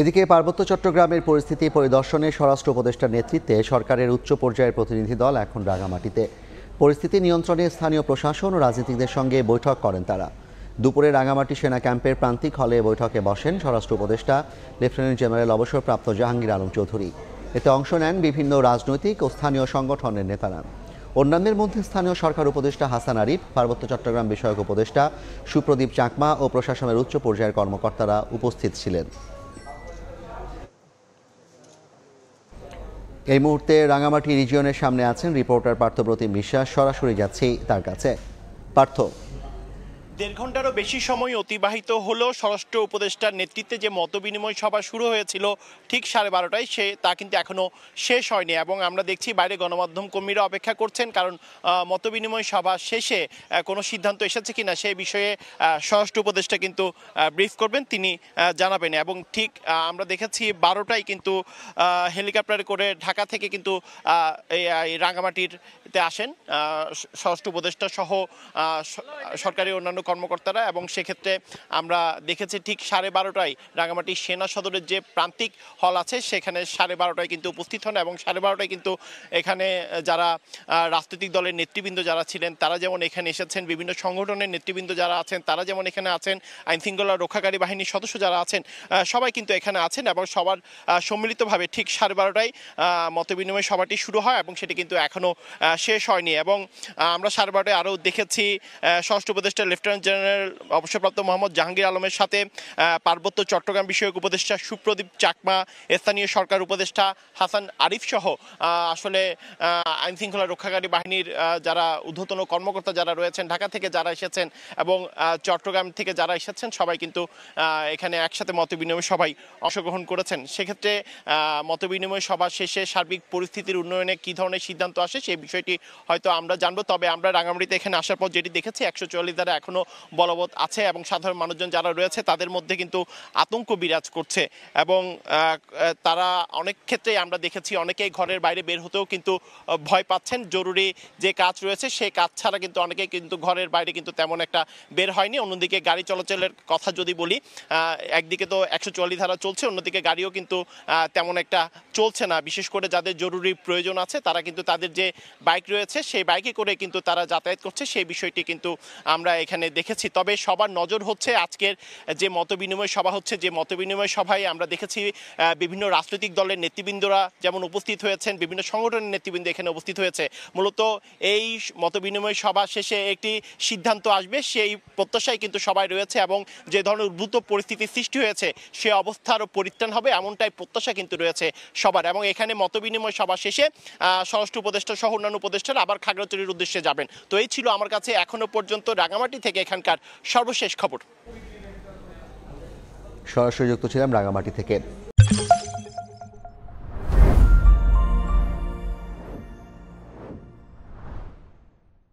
এদিকে পার্বত্য চট্টগ্রামের পরিস্থিতি পরিদর্শনে স্বরাষ্ট্র উপদেষ্টার নেতৃত্বে সরকারের উচ্চ পর্যায়ের প্রতিনিধি দল এখন রাঙামাটিতে পরিস্থিতি নিয়ন্ত্রণে স্থানীয় প্রশাসন ও রাজনীতিকদের সঙ্গে বৈঠক করেন তারা দুপুরে রাঙামাটি সেনা ক্যাম্পের প্রান্তিক হলে বৈঠকে বসেন স্বরাষ্ট্র উপদেষ্টা লেফটেন্যান্ট জেনারেল অবসরপ্রাপ্ত জাহাঙ্গীর আলম চৌধুরী এতে অংশ নেন বিভিন্ন রাজনৈতিক ও স্থানীয় সংগঠনের নেতারা অন্যান্যের মধ্যে স্থানীয় সরকার উপদেষ্টা হাসান আরিফ পার্বত্য চট্টগ্রাম বিষয়ক উপদেষ্টা সুপ্রদীপ চাকমা ও প্রশাসনের উচ্চ পর্যায়ের কর্মকর্তারা উপস্থিত ছিলেন এই মুহূর্তে রাঙামাটি রিজিয়নের সামনে আছেন রিপোর্টার পার্থপ্রতিম বিশ্বাস সরাসরি যাচ্ছি তার কাছে পার্থ দেড় ঘন্টারও বেশি সময় অতিবাহিত হলো স্বরাষ্ট্র উপদেষ্টার নেতৃত্বে যে মতবিনিময় সভা শুরু হয়েছিল ঠিক সাড়ে বারোটায় সে তা কিন্তু এখনও শেষ হয়নি এবং আমরা দেখছি বাইরে গণমাধ্যম কর্মীরা অপেক্ষা করছেন কারণ মতবিনিময় সভা শেষে কোনো সিদ্ধান্ত এসেছে কি না সে বিষয়ে স্বরাষ্ট্র উপদেষ্টা কিন্তু ব্রিফ করবেন তিনি জানাবেন এবং ঠিক আমরা দেখেছি বারোটায় কিন্তু হেলিকপ্টার করে ঢাকা থেকে কিন্তু রাঙামাটিরতে আসেন স্বরাষ্ট্র উপদেষ্টা সহ সরকারি অন্যান্য কর্মকর্তারা এবং সেক্ষেত্রে আমরা দেখেছি ঠিক সাড়ে বারোটায় রাঙামাটি সেনা সদরের যে প্রান্তিক হল আছে সেখানে সাড়ে বারোটায় কিন্তু উপস্থিত হন এবং সাড়ে বারোটায় কিন্তু এখানে যারা রাজনৈতিক দলের নেতৃবৃন্দ যারা ছিলেন তারা যেমন এখানে এসেছেন বিভিন্ন সংগঠনের নেতৃবৃন্দ যারা আছেন তারা যেমন এখানে আছেন আইন শৃঙ্খলা রক্ষাকারী বাহিনীর সদস্য যারা আছেন সবাই কিন্তু এখানে আছেন এবং সবার সম্মিলিতভাবে ঠিক সাড়ে বারোটায় মতবিনিময় সভাটি শুরু হয় এবং সেটি কিন্তু এখনও শেষ হয়নি এবং আমরা সাড়ে বারোটায় আরও দেখেছি ষষ্ঠ উপদেষ্টা লেফটেন্যান্ট লেফটেন্যান্ট জেনারেল অবসরপ্রাপ্ত মোহাম্মদ জাহাঙ্গীর আলমের সাথে পার্বত্য চট্টগ্রাম বিষয়ক উপদেষ্টা সুপ্রদীপ চাকমা স্থানীয় সরকার উপদেষ্টা হাসান আরিফ সহ আসলে আইনশৃঙ্খলা রক্ষাকারী বাহিনীর যারা ঊর্ধ্বতন কর্মকর্তা যারা রয়েছেন ঢাকা থেকে যারা এসেছেন এবং চট্টগ্রাম থেকে যারা এসেছেন সবাই কিন্তু এখানে একসাথে মতবিনিময় সবাই অংশগ্রহণ করেছেন সেক্ষেত্রে মতবিনিময় সভা শেষে সার্বিক পরিস্থিতির উন্নয়নে কী ধরনের সিদ্ধান্ত আসে সেই বিষয়টি হয়তো আমরা জানবো তবে আমরা রাঙামাটিতে এখানে আসার পর যেটি দেখেছি একশো চুয়াল্লিশ দ্বারা এখনও বলবৎ আছে এবং সাধারণ মানুষজন যারা রয়েছে তাদের মধ্যে কিন্তু আতঙ্ক বিরাজ করছে এবং তারা অনেক ক্ষেত্রেই আমরা দেখেছি অনেকেই ঘরের বাইরে বের হতেও কিন্তু ভয় পাচ্ছেন জরুরি যে কাজ রয়েছে সেই কাজ ছাড়া কিন্তু অনেকেই কিন্তু ঘরের বাইরে কিন্তু তেমন একটা বের হয়নি অন্যদিকে গাড়ি চলাচলের কথা যদি বলি একদিকে তো একশো ধারা চলছে অন্যদিকে গাড়িও কিন্তু তেমন একটা চলছে না বিশেষ করে যাদের জরুরি প্রয়োজন আছে তারা কিন্তু তাদের যে বাইক রয়েছে সেই বাইকে করে কিন্তু তারা যাতায়াত করছে সেই বিষয়টি কিন্তু আমরা এখানে দেখেছি তবে সবার নজর হচ্ছে আজকের যে মতবিনিময় সভা হচ্ছে যে মতবিনিময় সভায় আমরা দেখেছি বিভিন্ন রাজনৈতিক দলের নেতৃবৃন্দরা যেমন উপস্থিত হয়েছেন বিভিন্ন সংগঠনের নেতৃবৃন্দ এখানে উপস্থিত হয়েছে মূলত এই মতবিনিময় সভা শেষে একটি সিদ্ধান্ত আসবে সেই প্রত্যাশায় কিন্তু সবাই রয়েছে এবং যে ধরনের উদ্ভূত পরিস্থিতি সৃষ্টি হয়েছে সে অবস্থারও পরিত্রাণ হবে এমনটাই প্রত্যাশা কিন্তু রয়েছে সবার এবং এখানে মতবিনিময় সভা শেষে স্বরাষ্ট্র উপদেষ্টা সহ অন্যান্য উপদেষ্টারা আবার খাগড়াছড়ির উদ্দেশ্যে যাবেন তো এই ছিল আমার কাছে এখনো পর্যন্ত রাঙামাটি থেকে এখানকার সর্বশেষ খবর সরাসরি যুক্ত ছিলাম রাঙামাটি থেকে